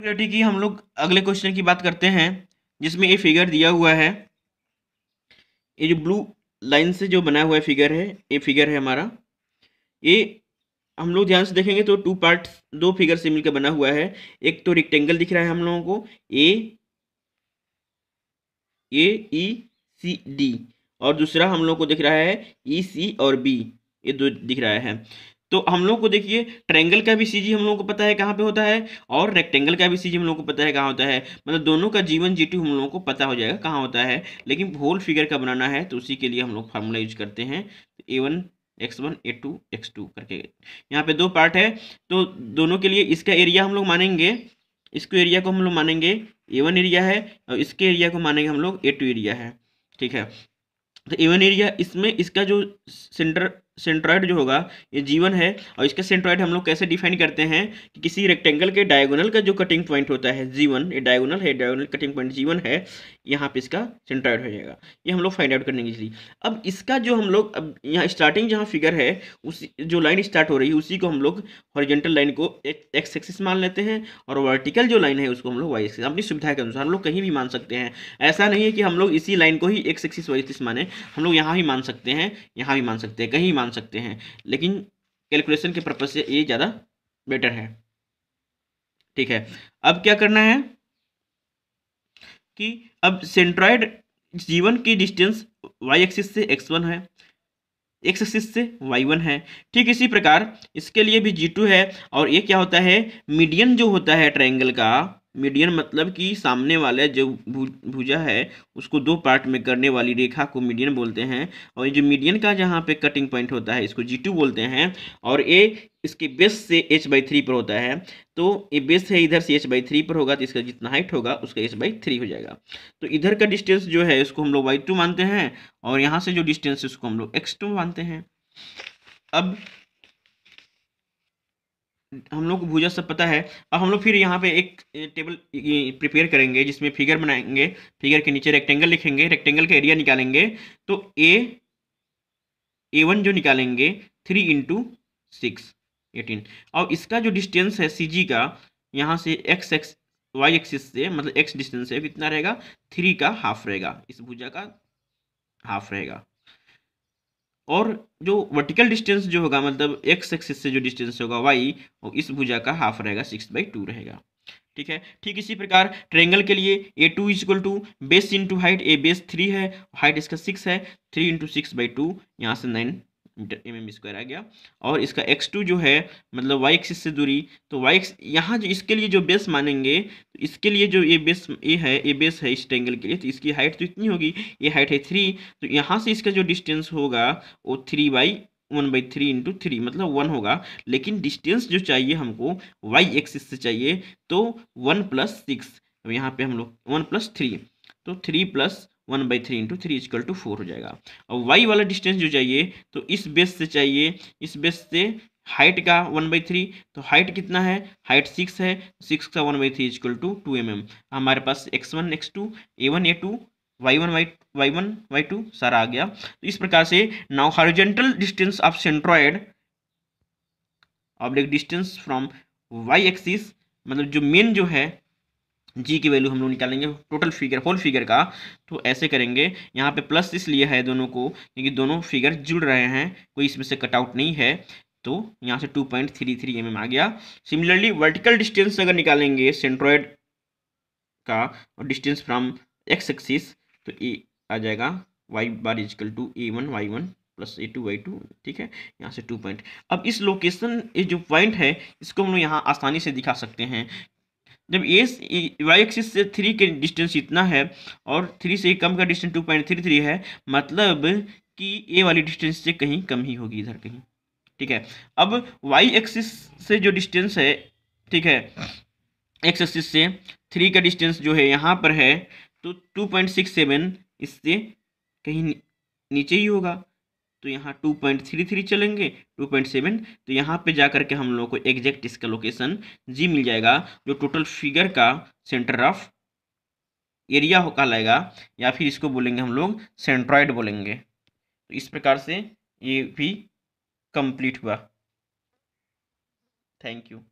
Similarity की हम लोग अगले क्वेश्चन की बात करते हैं जिसमें ये फिगर दिया हुआ है ये जो ब्लू लाइन से जो बना हुआ फिगर है ये फिगर है हमारा ये हम लोग ध्यान से देखेंगे तो टू पार्ट दो फिगर से मिलकर बना हुआ है एक तो रेक्टेंगल दिख रहा है हम लोगों को ए ए ई सी डी और दूसरा हम लोग को दिख रहा है ई e, सी और बी ये दो दिख रहा है तो हम लोग को देखिए ट्रेंगल का भी सीजी हम लोगों को पता है कहाँ पे होता है और रेक्टेंगल का भी सीजी हम लोगों को पता है कहाँ होता है मतलब दोनों का जीवन जी हम लोगों को पता हो जाएगा कहाँ होता है लेकिन होल फिगर का बनाना है तो उसी के लिए हम लोग फार्मूला यूज करते हैं A one X one A two X two करके यहाँ पे दो पार्ट है तो दोनों के लिए इसका एरिया हम लोग मानेंगे इसको एरिया को हम लोग मानेंगे ए वन एरिया है और इसके एरिया को मानेंगे हम लोग ए टू एरिया है ठीक है तो ए वन एरिया इसमें इसका जो सेंटर सेंट्रॉइड जो होगा ये जीवन है और इसका सेंट्रॉइड हम लोग कैसे डिफाइन करते हैं कि किसी रेक्टेंगल के डायगोनल का जो कटिंग पॉइंट होता है जीवन ये डायगोनल है डायगोनल कटिंग पॉइंट जीवन है यहाँ पे इसका सेंट्रॉइड हो जाएगा ये हम लोग फाइंड आउट करने के लिए अब इसका जो हम लोग अब यहाँ स्टार्टिंग जहाँ फिगर है उस जो लाइन स्टार्ट हो रही है उसी को हम लोग हॉरिजेंटल लाइन को एक्स एक्सिस मान लेते हैं और वर्टिकल जो लाइन है उसको हम लोग वाई एक्सिस अपनी सुविधा के अनुसार हम लोग कहीं भी मान सकते हैं ऐसा नहीं है कि हम लोग इसी लाइन को ही एक्स एक्सिस वाई एक्सिस माने हम लोग यहाँ भी मान सकते हैं यहाँ भी मान सकते हैं कहीं मान जान सकते हैं लेकिन कैलकुलेशन के पर्पज़ से ये ज़्यादा बेटर है ठीक है अब क्या करना है कि अब सेंट्रॉयड जीवन की डिस्टेंस वाई एक्सिस से एक्स वन है एक्स एक्सिस से वाई वन है ठीक इसी प्रकार इसके लिए भी जी टू है और ये क्या होता है मीडियन जो होता है ट्रायंगल का मीडियन मतलब कि सामने वाला जो भुजा है उसको दो पार्ट में करने वाली रेखा को मीडियन बोलते हैं और ये जो मीडियन का जहाँ पे कटिंग पॉइंट होता है इसको जी टू बोलते हैं और ये इसके बेस से एच बाई थ्री पर होता है तो ये बेस है इधर से एच बाई थ्री पर होगा तो इसका जितना हाइट होगा उसका एच बाई थ्री हो जाएगा तो इधर का डिस्टेंस जो है इसको हम लोग वाई टू मानते हैं और यहाँ से जो डिस्टेंस है उसको हम लोग एक्स टू मानते हैं अब हम लोग को भुजा सब पता है अब हम लोग फिर यहाँ पे एक टेबल प्रिपेयर करेंगे जिसमें फिगर बनाएंगे फिगर के नीचे रेक्टेंगल लिखेंगे रेक्टेंगल का एरिया निकालेंगे तो ए ए वन जो निकालेंगे थ्री इंटू सिक्स एटीन और इसका जो डिस्टेंस है सी जी का यहाँ से एक्स एक्स वाई एक्सिस से मतलब एक्स डिस्टेंस है कितना रहेगा थ्री का हाफ रहेगा इस भुजा का हाफ रहेगा और जो वर्टिकल डिस्टेंस जो होगा मतलब एक्स एक्सिस से जो डिस्टेंस होगा वाई और इस भुजा का हाफ रहेगा सिक्स बाई टू रहेगा ठीक है ठीक इसी प्रकार ट्रेंगल के लिए A to equal to base into height A base three है हाइट इसका सिक्स है three into six by two यहाँ से नाइन एम एम स्क्वायर आ गया और इसका एक्स टू जो है मतलब वाई एक्सिस से दूरी तो वाई एक्स यहाँ जो इसके लिए जो बेस मानेंगे तो इसके लिए जो ये बेस ए है ये बेस है इस ट्रेंगल के लिए तो इसकी हाइट तो इतनी होगी ये हाइट है थ्री तो यहाँ से इसका जो डिस्टेंस होगा वो three by one by three into three मतलब वन होगा लेकिन डिस्टेंस जो चाहिए हमको वाई एक्सिस से चाहिए तो वन प्लस सिक्स अब यहाँ पे हम लोग वन प्लस थ्री तो three plus one by three into three equal to four हो जाएगा और वाई वाला डिस्टेंस जो चाहिए तो इस बेस से चाहिए इस बेस से हाइट का वन बाई थ्री तो हाइट कितना है हाइट सिक्स है सिक्स का one by three equal to two M mm। M हमारे पास X one X two A one A two Y one Y Y one Y two सारा आ गया तो इस प्रकार से now horizontal distance of centroid oblique distance from Y axis मतलब जो मेन जो है जी की वैल्यू हम लोग निकालेंगे टोटल फिगर होल फिगर का तो ऐसे करेंगे यहाँ पे प्लस इसलिए है दोनों को क्योंकि दोनों फिगर जुड़ रहे हैं कोई इसमें से कटआउट नहीं है तो यहाँ से two point three three M M आ गया सिमिलरली वर्टिकल डिस्टेंस अगर निकालेंगे सेंट्रॉयड का और डिस्टेंस फ्रॉम एक्स एक्सिस तो ए आ जाएगा Y bar equal to A one Y one plus A two Y two ठीक है यहाँ से टू पॉइंट अब इस लोकेशन ये जो पॉइंट है इसको हम लोग यहाँ आसानी से दिखा सकते हैं जब ए वाई एक्सिस से थ्री e, के डिस्टेंस इतना है और थ्री से e कम का distance two point three three है मतलब कि ए वाली डिस्टेंस से कहीं कम ही होगी इधर कहीं ठीक है अब वाई एक्सिस से जो डिस्टेंस है ठीक है एक्स एक्सिस से थ्री का डिस्टेंस जो है यहाँ पर है तो टू पॉइंट सिक्स सेवन इससे कहीं नीचे ही होगा तो यहाँ टू पॉइंट थ्री थ्री चलेंगे टू पॉइंट सेवन तो यहाँ पे जा करके हम लोग को एग्जैक्ट इसका लोकेशन जी मिल जाएगा जो टोटल फिगर का सेंटर ऑफ एरिया हो कहलाएगा या फिर इसको बोलेंगे हम लोग सेंट्रॉयड बोलेंगे तो इस प्रकार से ये भी कंप्लीट हुआ थैंक यू